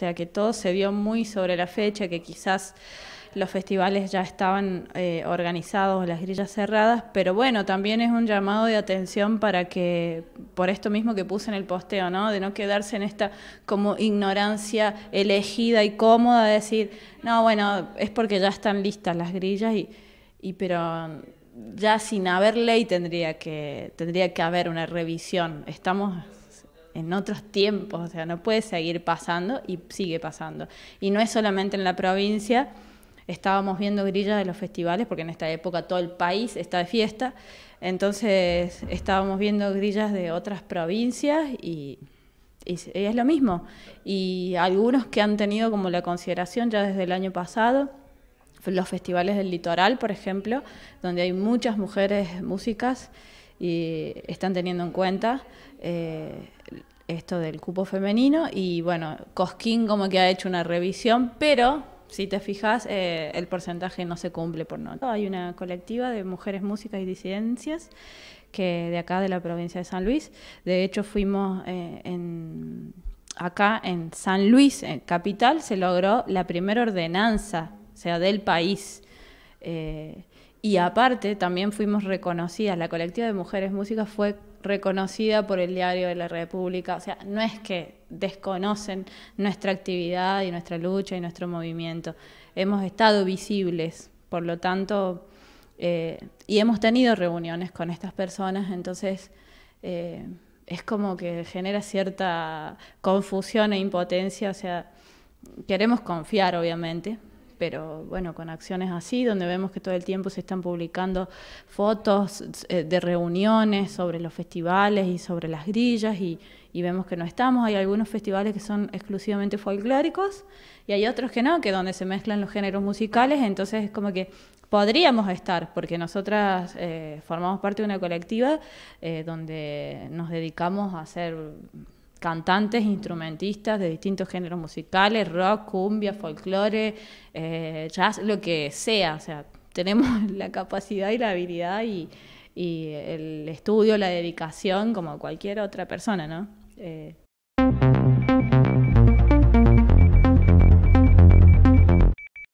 O sea que todo se vio muy sobre la fecha, que quizás los festivales ya estaban eh, organizados, las grillas cerradas, pero bueno, también es un llamado de atención para que, por esto mismo que puse en el posteo, ¿no? De no quedarse en esta como ignorancia elegida y cómoda de decir, no, bueno, es porque ya están listas las grillas y, y pero ya sin haber ley tendría que, tendría que haber una revisión. Estamos en otros tiempos, o sea, no puede seguir pasando y sigue pasando. Y no es solamente en la provincia, estábamos viendo grillas de los festivales, porque en esta época todo el país está de fiesta, entonces estábamos viendo grillas de otras provincias y, es lo mismo. Y algunos que han tenido como la consideración ya desde el año pasado, los festivales del litoral, por ejemplo, donde hay muchas mujeres músicas y están teniendo en cuenta eh, esto del cupo femenino y bueno, Cosquín como que ha hecho una revisión, pero si te fijas, eh, el porcentaje no se cumple por no. Hay una colectiva de mujeres músicas y disidencias que de acá de la provincia de San Luis, de hecho fuimos eh, acá en San Luis, en capital, se logró la primera ordenanza, o sea, del país. Y aparte también fuimos reconocidas, la colectiva de mujeres músicas fue reconocida por el Diario de la República, o sea, no es que desconocen nuestra actividad y nuestra lucha y nuestro movimiento, hemos estado visibles, por lo tanto, eh, y hemos tenido reuniones con estas personas, entonces eh, es como que genera cierta confusión e impotencia, o sea, queremos confiar obviamente, pero bueno, con acciones así, donde vemos que todo el tiempo se están publicando fotos eh, de reuniones sobre los festivales y sobre las grillas y, vemos que no estamos. Hay algunos festivales que son exclusivamente folclóricos y hay otros que no, que donde se mezclan los géneros musicales, entonces es como que podríamos estar, porque nosotras eh, formamos parte de una colectiva eh, donde nos dedicamos a hacer cantantes, instrumentistas de distintos géneros musicales, rock, cumbia, folclore, eh, jazz, lo que sea. O sea, tenemos la capacidad y la habilidad y, el estudio, la dedicación como cualquier otra persona, ¿no? Eh,